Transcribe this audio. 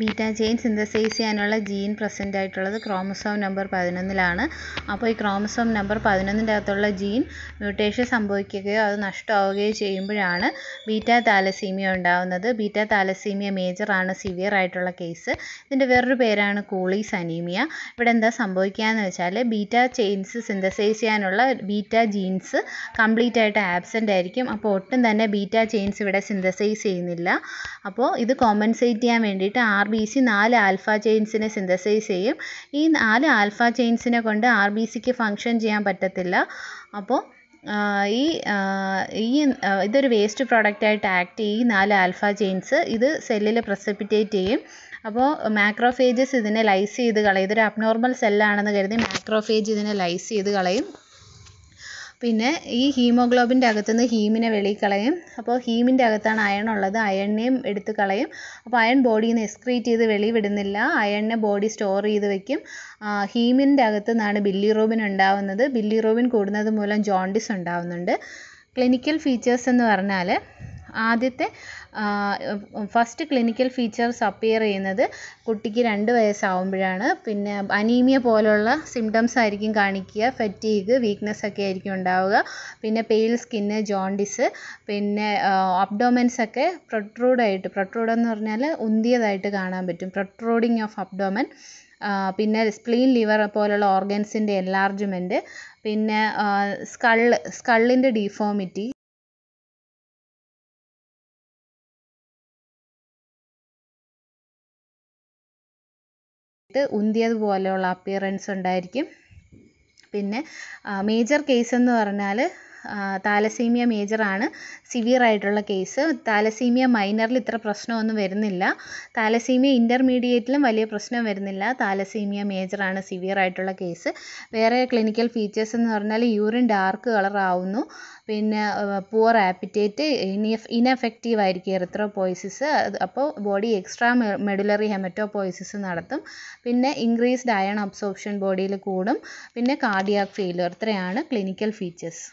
beta chain synthesise ചെയ്യാനുള്ള gene present ആയിട്ടുള്ളത് chromosome number പതിനൊന്നിലാണ് അപ്പോൾ ഈ ക്രോമസോം നമ്പർ പതിനൊന്നിൻ്റെ അകത്തുള്ള ജീൻ മ്യൂട്ടേഷൻ സംഭവിക്കുകയോ അത് നഷ്ടമാവുകയോ ചെയ്യുമ്പോഴാണ് ബീറ്റ താലസീമിയ ഉണ്ടാവുന്നത് ബീറ്റ താലസീമിയ മേജർ ആണ് സിവിയർ ആയിട്ടുള്ള കേസ് ഇതിൻ്റെ വേറൊരു പേരാണ് കൂളീസ് അനീമിയ ഇവിടെ എന്താ എന്ന് വെച്ചാൽ ബീറ്റ ചെയിൻസ് സിന്തസൈസ് ചെയ്യാനുള്ള ബീറ്റ ജീൻസ് കംപ്ലീറ്റ് ആയിട്ട് ആബ്സെൻ്റ് ആയിരിക്കും അപ്പോൾ ഒട്ടും തന്നെ ബീറ്റ ചെയിൻസ് ഇവിടെ സിന്തസൈസ് ചെയ്യുന്നില്ല അപ്പോൾ ഇത് കോമ്പൻസേറ്റ് ചെയ്യാൻ വേണ്ടിയിട്ട് ആർ ബി സി നാല് ആൽഫ ചെയിൻസിനെ സിന്തസൈസ് ചെയ്യും ഈ നാല് ആൽഫ ചെയിൻസിനെ കൊണ്ട് ആർ ബി സിക്ക് ഫങ്ഷൻ ചെയ്യാൻ പറ്റത്തില്ല അപ്പോൾ ഈ ഈ ഇതൊരു വേസ്റ്റ് പ്രോഡക്റ്റായിട്ട് ആക്ട് ചെയ്യും ഈ നാല് ആൽഫ ചെയിൻസ് ഇത് സെല്ലിൽ പ്രസിപ്പിറ്റേറ്റ് ചെയ്യും അപ്പോൾ മാക്രോഫേജസ് ഇതിനെ ലൈസ് ചെയ്ത് കളയും ഇതൊരു അബ്നോർമൽ സെല്ലാണെന്ന് കരുതി മാക്രോഫേജ് ഇതിനെ ലൈസ് ചെയ്ത് കളയും പിന്നെ ഈ ഹീമോഗ്ലോബിൻ്റെ അകത്തുനിന്ന് ഹീമിനെ വെളിയിൽ കളയും അപ്പോൾ ഹീമിൻ്റെ അകത്താണ് അയൺ ഉള്ളത് അയണിനെയും എടുത്ത് കളയും അപ്പോൾ അയൺ ബോഡിയിൽ നിന്ന് എക്സ്ക്രീറ്റ് ചെയ്ത് വെളി വിടുന്നില്ല അയണിനെ ബോഡി സ്റ്റോർ ചെയ്ത് വെക്കും ഹീമിൻ്റെ അകത്തു നിന്നാണ് ബില്ലിറൂബിൻ ഉണ്ടാവുന്നത് ബില്ലിറൂബിൻ കൂടുന്നത് മൂലം ജോണ്ടിസ് ഉണ്ടാവുന്നുണ്ട് ക്ലിനിക്കൽ ഫീച്ചേഴ്സ് എന്ന് പറഞ്ഞാൽ ആദ്യത്തെ ഫസ്റ്റ് ക്ലിനിക്കൽ ഫീച്ചേഴ്സ് അപ്പിയർ ചെയ്യുന്നത് കുട്ടിക്ക് രണ്ട് വയസ്സാവുമ്പോഴാണ് പിന്നെ അനീമിയ പോലെയുള്ള സിംറ്റംസ് ആയിരിക്കും കാണിക്കുക ഫെറ്റീഗ് വീക്ക്നെസ് ഒക്കെ ആയിരിക്കും ഉണ്ടാവുക പിന്നെ പെയിൽ സ്കിന്ന് ജോണ്ടിസ് പിന്നെ അബ്ഡോമൻസ് ഒക്കെ പ്രൊട്രൂഡ് ആയിട്ട് പ്രൊട്രൂഡ് എന്ന് പറഞ്ഞാൽ ഉന്തിയതായിട്ട് കാണാൻ പറ്റും പ്രൊട്രൂഡിങ് ഓഫ് അബ്ഡോമൻ പിന്നെ സ്പ്ലീൻ ലിവർ പോലുള്ള ഓർഗൻസിൻ്റെ എൻലാർജ്മെൻറ്റ് പിന്നെ സ്കള് സ്കള്ളിൻ്റെ ഡീഫോമിറ്റി ഉന്തിയത് പോലെയുള്ള അപ്പിയറൻസ് ഉണ്ടായിരിക്കും പിന്നെ മേജർ കേസ് എന്ന് പറഞ്ഞാൽ താലസീമിയ മേജറാണ് ആയിട്ടുള്ള കേസ് താലസീമിയ മൈനറിൽ ഇത്ര പ്രശ്നമൊന്നും വരുന്നില്ല താലസീമിയ ഇൻ്റർമീഡിയറ്റിലും വലിയ പ്രശ്നം വരുന്നില്ല താലസീമിയ മേജറാണ് ആയിട്ടുള്ള കേസ് വേറെ ക്ലിനിക്കൽ ഫീച്ചേഴ്സ് എന്ന് പറഞ്ഞാൽ യൂറിൻ ഡാർക്ക് കളറാവുന്നു പിന്നെ പുവർ ആപ്പിറ്റേറ്റ് ഇനഫക്റ്റീവ് ആയിരിക്കും എറിത്രോപോയിസിസ് അപ്പോൾ ബോഡി എക്സ്ട്രാ മെഡുലറി ഹെമറ്റോപോയിസിസ് നടത്തും പിന്നെ ഇൻക്രീസ്ഡ് അയൺ അബ്സോർപ്ഷൻ ബോഡിയിൽ കൂടും പിന്നെ കാർഡിയാക് ഫെയിലിയർ ഇത്രയാണ് ക്ലിനിക്കൽ ഫീച്ചേഴ്സ്